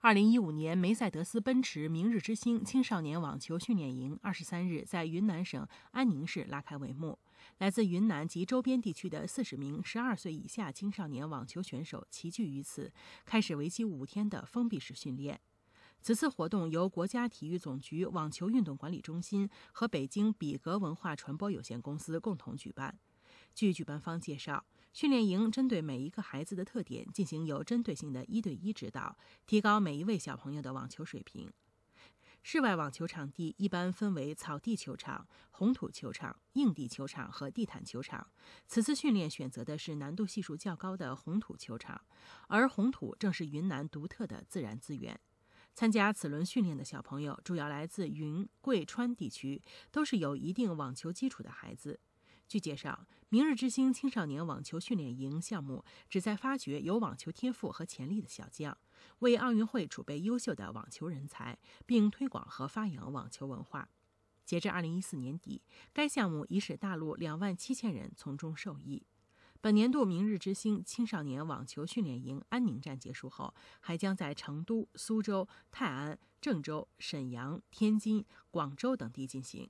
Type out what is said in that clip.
二零一五年梅赛德斯奔驰明日之星青少年网球训练营二十三日在云南省安宁市拉开帷幕。来自云南及周边地区的四十名十二岁以下青少年网球选手齐聚于此，开始为期五天的封闭式训练。此次活动由国家体育总局网球运动管理中心和北京比格文化传播有限公司共同举办。据举办方介绍，训练营针对每一个孩子的特点进行有针对性的一对一指导，提高每一位小朋友的网球水平。室外网球场地一般分为草地球场、红土球场、硬地球场和地毯球场。此次训练选择的是难度系数较高的红土球场，而红土正是云南独特的自然资源。参加此轮训练的小朋友主要来自云贵川地区，都是有一定网球基础的孩子。据介绍。明日之星青少年网球训练营项目旨在发掘有网球天赋和潜力的小将，为奥运会储备优秀的网球人才，并推广和发扬网球文化。截至二零一四年底，该项目已使大陆两万七千人从中受益。本年度明日之星青少年网球训练营安宁站结束后，还将在成都、苏州、泰安、郑州、沈阳、天津、广州等地进行。